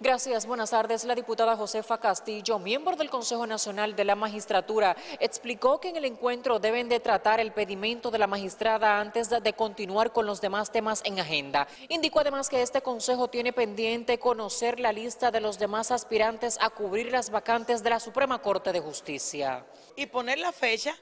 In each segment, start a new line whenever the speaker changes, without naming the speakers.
Gracias, buenas tardes. La diputada Josefa Castillo, miembro del Consejo Nacional de la Magistratura, explicó que en el encuentro deben de tratar el pedimento de la magistrada antes de continuar con los demás temas en agenda. Indicó además que este Consejo tiene pendiente conocer la lista de los demás aspirantes a cubrir las vacantes de la Suprema Corte de
Justicia. Y poner la fecha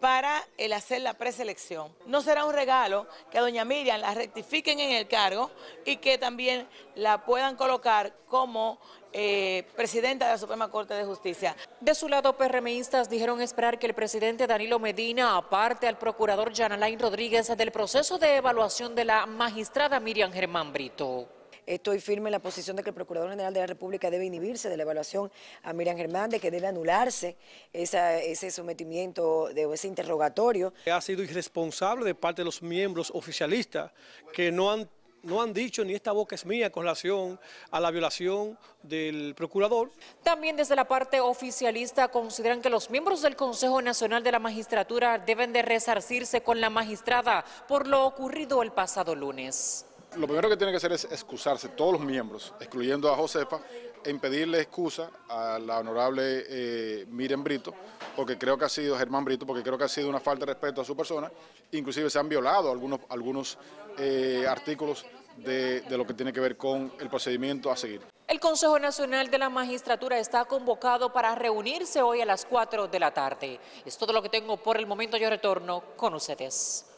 para el hacer la preselección. No será un regalo que a doña Miriam la rectifiquen en el cargo y que también la puedan colocar como eh, presidenta de la Suprema Corte de Justicia. De su lado,
PRMistas dijeron esperar que el presidente Danilo Medina aparte al procurador Janalain Rodríguez del proceso de evaluación de la magistrada Miriam Germán
Brito. Estoy firme en la posición de que el Procurador General de la República debe inhibirse de la evaluación a Miriam de que debe anularse ese sometimiento de, ese interrogatorio.
Ha sido irresponsable de parte de los miembros oficialistas que no no han dicho ni esta boca es mía con relación a la violación del procurador.
También desde la parte oficialista consideran que los miembros del Consejo Nacional de la Magistratura deben de resarcirse con la magistrada por lo ocurrido el pasado lunes
lo primero que tiene que hacer es excusarse todos los miembros, excluyendo a Josefa, en pedirle excusa a la honorable eh, Miren Brito, porque creo que ha sido, Germán Brito, porque creo que ha sido una falta de respeto a su persona, inclusive se han violado algunos, algunos eh, artículos de, de, lo que tiene que ver con el procedimiento a seguir.
El Consejo Nacional de la Magistratura está convocado para reunirse hoy a las 4 de la tarde. Es todo lo que tengo por el momento, yo retorno con ustedes.